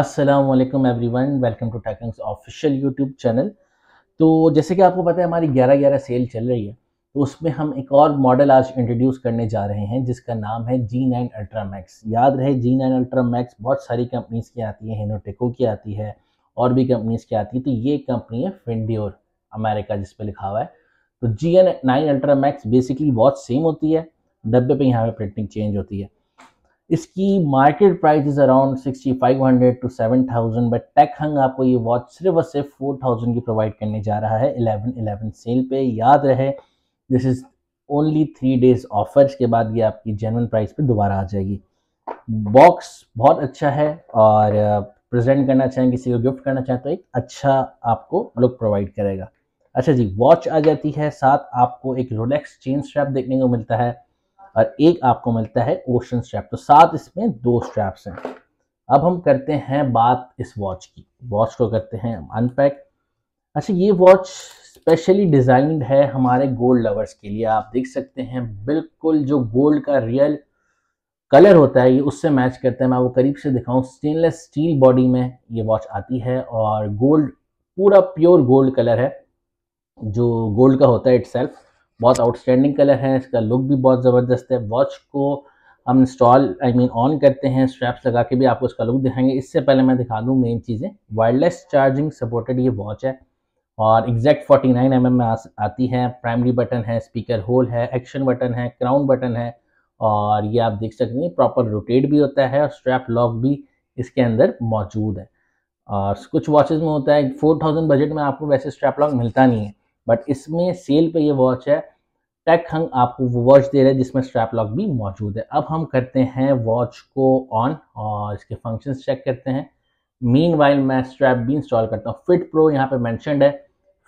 Aslam every one welcome to Techings official YouTube channel तो जैसे कि आपको पता है हमारी ग्यारह ग्यारह सेल चल रही है तो उसमें हम एक और मॉडल आज इंट्रोड्यूस करने जा रहे हैं जिसका नाम है जी नाइन अल्ट्रा मैक्स याद रहे जी नाइन अल्ट्रा मैक्स बहुत सारी कंपनीज़ की आती है हिनोटेको की आती है और भी कंपनीज़ की आती है तो ये कंपनी है फिंडियोर अमेरिका जिस पर लिखा हुआ है तो G nine ultra max basically बहुत सेम होती है डब्बे पर यहाँ पर प्रिंटिंग चेंज होती है इसकी market price is around 6500 to 7000 but टेक हंग आपको ये वॉच सिर्फ और सिर्फ 4000 की प्रोवाइड करने जा रहा है इलेवन सेल पे याद रहे this is only three days offers के बाद ये आपकी जेनवन प्राइस पे दोबारा आ जाएगी बॉक्स बहुत अच्छा है और प्रेजेंट uh, करना चाहें किसी को गिफ्ट करना चाहें तो एक अच्छा आपको लुक प्रोवाइड करेगा अच्छा जी वॉच आ जाती है साथ आपको एक रोलेक्स चेन स्ट्रैप देखने को मिलता है और एक आपको मिलता है ओशन स्ट्रैप तो सात इसमें दो स्ट्रैप्स हैं अब हम करते हैं बात इस वॉच की वॉच को करते हैं अनपैक अच्छा ये वॉच स्पेशली डिज़ाइंड है हमारे गोल्ड लवर्स के लिए आप देख सकते हैं बिल्कुल जो गोल्ड का रियल कलर होता है ये उससे मैच करता है मैं वो करीब से दिखाऊं स्टेनलेस स्टील बॉडी में ये वॉच आती है और गोल्ड पूरा प्योर गोल्ड कलर है जो गोल्ड का होता है इट्सल्फ बहुत आउटस्टैंडिंग कलर है इसका लुक भी बहुत ज़बरदस्त है वॉच को हम इंस्टॉल आई मीन ऑन करते हैं स्ट्रैप्स लगा के भी आपको इसका लुक दिखाएंगे इससे पहले मैं दिखा दूँ मेन चीज़ें वायरलेस चार्जिंग सपोर्टेड ये वॉच है और एग्जैक्ट 49 नाइन mm में आती है प्राइमरी बटन है स्पीकर होल है एक्शन बटन है क्राउन बटन है और ये आप देख सकते हैं प्रॉपर रोटेट भी होता है और स्ट्रैप लॉक भी इसके अंदर मौजूद है और कुछ वॉचेस में होता है 4000 बजट में आपको वैसे स्ट्रैप लॉक मिलता नहीं है बट इसमें सेल पे ये वॉच है टेक हंग आपको वो वॉच दे रहे हैं जिसमें स्ट्रैप लॉक भी मौजूद है अब हम करते हैं वॉच को ऑन और इसके फंक्शंस चेक करते हैं मीन वाइल मैं स्ट्रैप भी इंस्टॉल करता हूँ फिट प्रो यहाँ पे मैंशनड है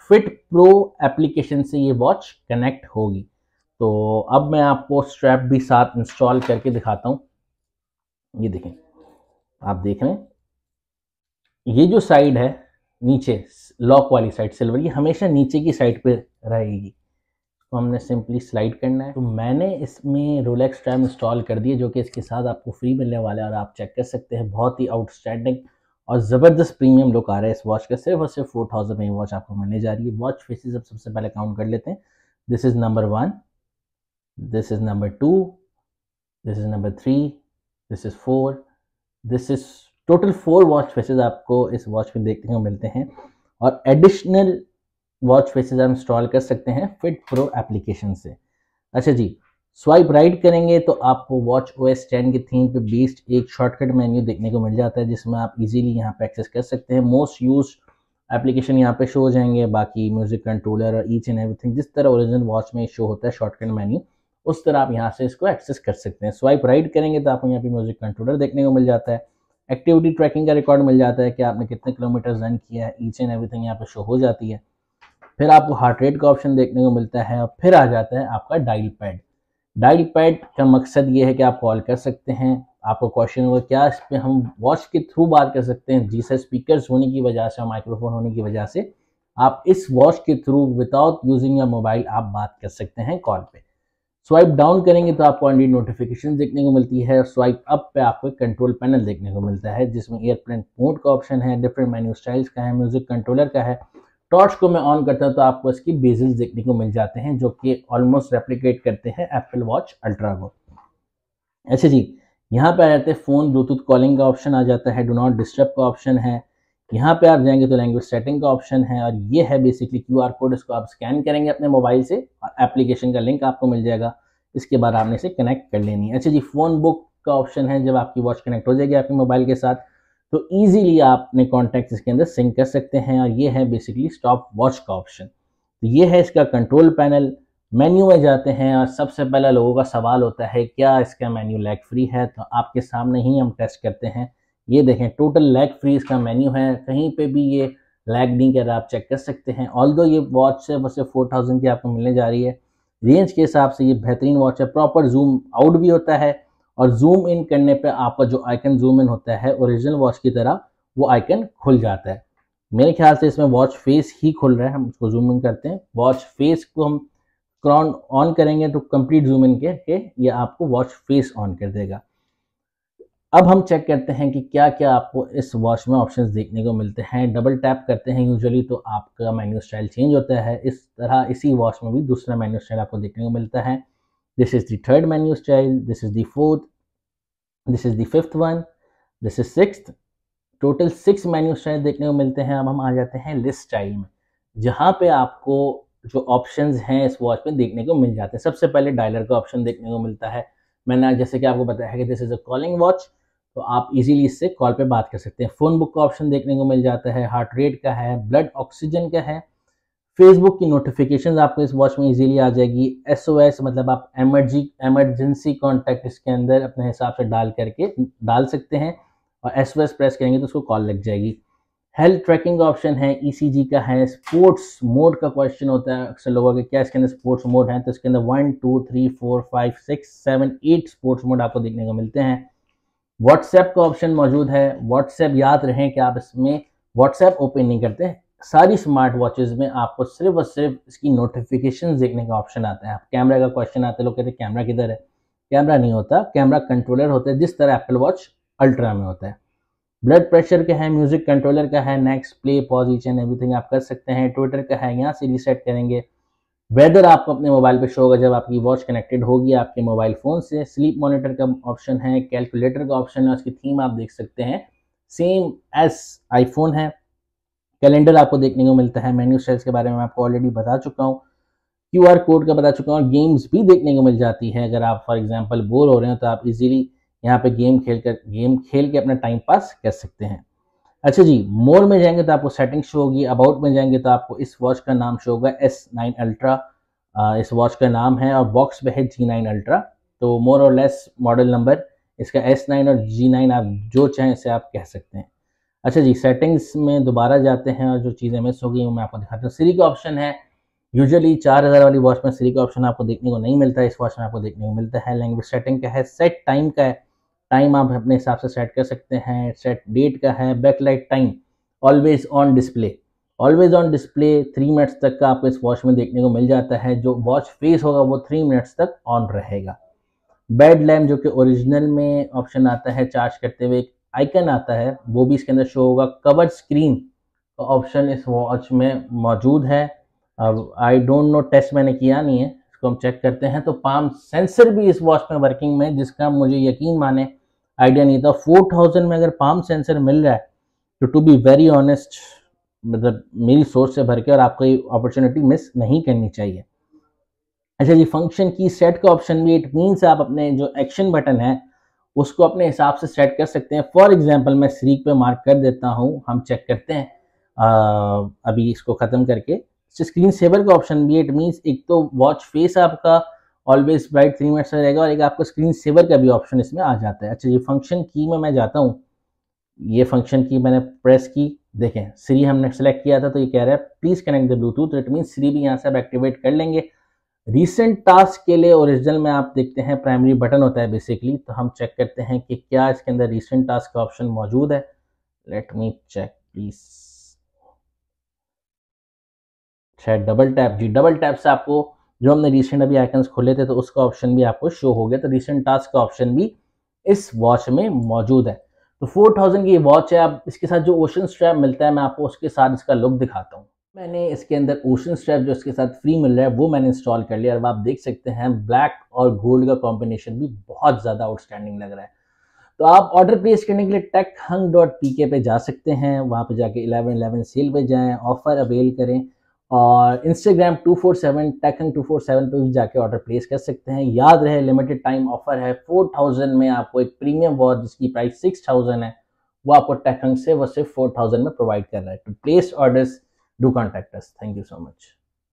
फिट प्रो एप्लीकेशन से ये वॉच कनेक्ट होगी तो अब मैं आपको स्ट्रैप भी साथ इंस्टॉल करके दिखाता हूँ ये देखें आप देख रहे हैं ये जो साइड है नीचे लॉक वाली साइड सिल्वर ये हमेशा नीचे की साइड पे रहेगी तो हमने सिंपली स्लाइड करना है तो मैंने इसमें रोलेक्स टाइम इंस्टॉल कर दिए जो कि इसके साथ आपको फ्री मिलने वाला है और आप चेक कर सकते हैं बहुत ही आउटस्टैंडिंग और ज़बरदस्त प्रीमियम लुक आ रहा है इस वॉच का सिर्फ और सिर्फ फोर थाउजेंड में वॉच आपको मिलने जा रही है वॉच फेसिस अब सबसे पहले काउंट कर लेते हैं this is number one this is number two this is number three this is four this is total four watch faces आपको इस वॉच में देखने को मिलते हैं और एडिशनल वॉच फेसेस आप इंस्टॉल कर सकते हैं फिट प्रो एप्लीकेशन से अच्छा जी स्वाइप राइट करेंगे तो आपको वॉच ओ एस टेन की थीम पे बेस्ड एक शॉर्टकट मेन्यू देखने को मिल जाता है जिसमें आप इजीली यहाँ पे एक्सेस कर सकते हैं मोस्ट यूज एप्लीकेशन यहाँ पे शो हो जाएंगे बाकी म्यूजिक कंट्रोलर और ईच एंड एवरीथिंग जिस तरह ओरिजिनल वॉच में शो होता है शॉर्टकट मेन्यू उस तरह आप यहाँ से इसको एक्सेस कर सकते हैं स्वाइप राइट करेंगे तो आपको यहाँ पे म्यूजिक कंट्रोलर देखने को मिल जाता है एक्टिविटी ट्रैकिंग का रिकॉर्ड मिल जाता है कि आपने कितने किलोमीटर रन किया है ईच एंड एवरीथिंग यहाँ पे शो हो जाती है फिर आपको हार्ट रेट का ऑप्शन देखने को मिलता है और फिर आ जाता है आपका डायल पैड डायल पैड का मकसद ये है कि आप कॉल कर सकते हैं आपको क्वेश्चन होगा क्या इस पर हम वॉच के थ्रू बात कर सकते हैं जी सर स्पीकर होने की वजह से और माइक्रोफोन होने की वजह से आप इस वॉच के through without using your mobile आप बात कर सकते हैं कॉल पे स्वाइप डाउन करेंगे तो आपको अंडी नोटिफिकेशन देखने को मिलती है स्वाइप अप पे आपको कंट्रोल पैनल देखने को मिलता है जिसमें एयरप्लेन मोड का ऑप्शन है डिफरेंट मेन्यू स्टाइल्स का है म्यूजिक कंट्रोलर का है टॉर्च को मैं ऑन करता हूँ तो आपको इसकी बेजल्स देखने को मिल जाते हैं जो कि ऑलमोस्ट रेप्लीकेट करते हैं एप्पल वॉच अल्ट्रा को अच्छा जी यहाँ पर आ जाते हैं फ़ोन ब्लूटूथ कॉलिंग का ऑप्शन आ जाता है डो नॉट डिस्टर्ब का ऑप्शन है यहाँ पे आप जाएंगे तो लैंग्वेज सेटिंग का ऑप्शन है और ये है बेसिकली क्यू आर कोड इसको आप स्कैन करेंगे अपने मोबाइल से और एप्लीकेशन का लिंक आपको मिल जाएगा इसके बाद आपने इसे कनेक्ट कर लेनी है अच्छा जी फ़ोन बुक का ऑप्शन है जब आपकी वॉच कनेक्ट हो जाएगी आपके मोबाइल के साथ तो ईजिली आप अपने कॉन्टैक्ट इसके अंदर सिंक कर सकते हैं और ये है बेसिकली स्टॉप वॉच का ऑप्शन तो ये है इसका कंट्रोल पैनल मेन्यू में जाते हैं और सबसे पहला लोगों का सवाल होता है क्या इसका मेन्यू लैग फ्री है तो आपके सामने ही हम टेस्ट करते हैं ये देखें टोटल लैग फ्री इसका मेन्यू है कहीं पे भी ये लैग नहीं कर रहा आप चेक कर सकते हैं ऑल दो ये वॉच से बस फोर थाउजेंड की आपको मिलने जा रही है रेंज के हिसाब से ये बेहतरीन वॉच है प्रॉपर जूम आउट भी होता है और जूम इन करने पर आपका जो आइकन जूम इन होता है ओरिजिनल वॉच की तरह वो आइकन खुल जाता है मेरे ख्याल से इसमें वॉच फेस ही खुल रहा है हम उसको जूम इन करते हैं वॉच फेस को हम क्राउन ऑन करेंगे तो कंप्लीट जूम इन करके ये आपको वॉच फेस ऑन कर देगा अब हम चेक करते हैं कि क्या क्या आपको इस वॉच में ऑप्शंस देखने को मिलते हैं डबल टैप करते हैं यूजुअली तो आपका मेन्यू स्टाइल चेंज होता है इस तरह इसी वॉच में भी दूसरा मेन्यू स्टाइल आपको देखने को मिलता है this is third third menu style this is fourth fourth this is fifth fifth one this is six total six menu style देखने को मिलते हैं अब हम आ जाते हैं लिस्ट स्टाइल में जहाँ पे आपको जो ऑप्शंस हैं इस वॉच में देखने को मिल जाते हैं सबसे पहले डायलर का ऑप्शन देखने को मिलता है मैंने जैसे कि आपको बताया है कि this is a calling watch तो आप इजीली इससे कॉल पे बात कर सकते हैं फ़ोन बुक का ऑप्शन देखने को मिल जाता है हार्ट रेट का है ब्लड ऑक्सीजन का है फेसबुक की नोटिफिकेशन आपको इस वॉच में इजीली आ जाएगी एस मतलब आप एमरजी एमरजेंसी कॉन्टैक्ट इसके अंदर अपने हिसाब से डाल करके डाल सकते हैं और एस प्रेस करेंगे तो उसको कॉल लग जाएगी हेल्थ ट्रैकिंग ऑप्शन है ई e का है स्पोर्ट्स मोड का क्वेश्चन होता है अक्सर लोगों के क्या इसके अंदर स्पोर्ट्स मोड है तो इसके अंदर one two three four five six seven eight sports mode आपको देखने को मिलते हैं व्हाट्सएप का ऑप्शन मौजूद है व्हाट्सएप याद रहें कि आप इसमें व्हाट्सएप ओपन नहीं करते सारी स्मार्ट वॉचेज़ में आपको सिर्फ और सिर्फ इसकी नोटिफिकेशन देखने का ऑप्शन आता है आप कैमरा का क्वेश्चन आता है लोग कहते हैं कैमरा किधर है कैमरा नहीं होता कैमरा कंट्रोलर होता है जिस तरह एप्पल वॉच अल्ट्रा में होता है ब्लड प्रेशर का है म्यूजिक कंट्रोलर का है next play pause each and everything आप कर सकते हैं ट्विटर का है यहाँ से रीसेट करेंगे वेदर आपको अपने मोबाइल पे शो होगा जब आपकी वॉच कनेक्टेड होगी आपके मोबाइल फ़ोन से स्लीप मॉनिटर का ऑप्शन है कैलकुलेटर का ऑप्शन है उसकी थीम आप देख सकते हैं सेम एस आईफोन है कैलेंडर आपको देखने को मिलता है मेन्यू स्टाइल्स के बारे में आपको ऑलरेडी बता चुका हूँ क्यू आर कोड का बता चुका हूँ और गेम्स भी देखने को मिल जाती है अगर आप फॉर एग्जाम्पल बोर हो रहे हो तो आप इजीली यहाँ पे गेम खेल कर गेम खेल के अपना टाइम पास कर सकते हैं अच्छा जी मोर में जाएंगे तो आपको सेटिंग शो होगी अबाउट में जाएंगे तो आपको इस वॉच का नाम शो होगा एस नाइन अल्ट्रा इस वॉच का नाम है और बॉक्स में है जी नाइन अल्ट्रा तो मोर और लेस मॉडल नंबर इसका एस नाइन और जी नाइन आप जो चाहें इसे आप कह सकते हैं अच्छा जी सेटिंग्स में दोबारा जाते हैं और जो चीज़ें मिस हो गई वो मैं आपको दिखाता हूँ सीरी का ऑप्शन है यूजुअली चार हज़ार वाली वॉच में सीरी का ऑप्शन आपको देखने को नहीं मिलता है इस वॉच में आपको देखने को मिलता है लैंग्वेज सेटिंग का है सेट टाइम का है टाइम आप अपने हिसाब से सेट कर सकते हैं सेट डेट का है backlight time always on display always on display three minutes तक का आपको इस वॉच में देखने को मिल जाता है जो वॉच फेस होगा वो थ्री मिनट्स तक ऑन रहेगा बेड लैम्प जो कि ओरिजिनल में ऑप्शन आता है चार्ज करते हुए एक आइकन आता है वो भी इसके अंदर शो होगा कवर स्क्रीन का ऑप्शन इस वॉच में मौजूद है अब आई डोंट नो टेस्ट मैंने किया नहीं है इसको हम चेक करते हैं तो पाम सेंसर भी इस वॉच में वर्किंग में जिसका मुझे यकीन माने आइडिया नहीं था फोर थाउजेंड में अगर पाम सेंसर मिल रहा है तो टू बी वेरी ऑनेस्ट मतलब मेरी सोच से भर के और आपको ये अपॉर्चुनिटी मिस नहीं करनी चाहिए अच्छा जी फंक्शन की सेट का ऑप्शन भी इट मीन्स आप अपने जो एक्शन बटन है उसको अपने हिसाब से सेट कर सकते हैं फॉर एग्जाम्पल मैं स्रीक पे मार्क कर देता हूँ हम चेक करते हैं आ, अभी इसको ख़त्म करके स्क्रीन अच्छा, सेवर का ऑप्शन भी इट मीन्स एक तो वॉच फेस आपका ऑलवेज ब्राइट थ्री मिनट्स में रहेगा और एक आपका स्क्रीन सेवर का भी ऑप्शन इसमें आ जाता है अच्छा ये फंक्शन की में मैं जाता हूँ ये फंक्शन की मैंने प्रेस की देखें सीरी हमने सेलेक्ट किया था तो ये कह रहा है please connect the Bluetooth it mean Siri भी यहाँ से आप एक्टिवेट कर लेंगे रीसेंट टास्क के लिए ओरिजिनल में आप देखते हैं प्राइमरी बटन होता है बेसिकली तो हम चेक करते हैं कि क्या इसके अंदर रीसेंट टास्क का ऑप्शन मौजूद है let me check please double tap जी डबल टैप से आपको जो हमने रिसेंट अभी आइकन्स खोले थे तो उसका ऑप्शन भी आपको शो हो गया तो रिसेंट टास्क का ऑप्शन भी इस वॉच में मौजूद है तो 4000 की वॉच है आप इसके साथ जो ओशन स्ट्रैप मिलता है मैं आपको उसके साथ इसका लुक दिखाता हूँ मैंने इसके अंदर ओशन स्ट्रैप जो इसके साथ फ्री मिल रहा है वो मैंने इंस्टॉल कर लिया और आप देख सकते हैं ब्लैक और गोल्ड का कॉम्बिनेशन भी बहुत ज़्यादा आउटस्टैंडिंग लग रहा है तो आप ऑर्डर प्लेस करने के लिए टेक हंग डॉट पी के पे जा सकते हैं वहाँ पे जाके इलेवन इलेवन सेल पे जाएं ऑफर अवेल करें और इंस्टाग्राम 247 फोर सेवन पर भी जाके ऑर्डर प्लेस कर सकते हैं याद रहे लिमिटेड टाइम ऑफर है 4000 में आपको एक प्रीमियम वॉच जिसकी प्राइस 6000 है वो आपको टैकन से वो सिर्फ 4000 में प्रोवाइड कर रहा है to place orders do contact us thank you so much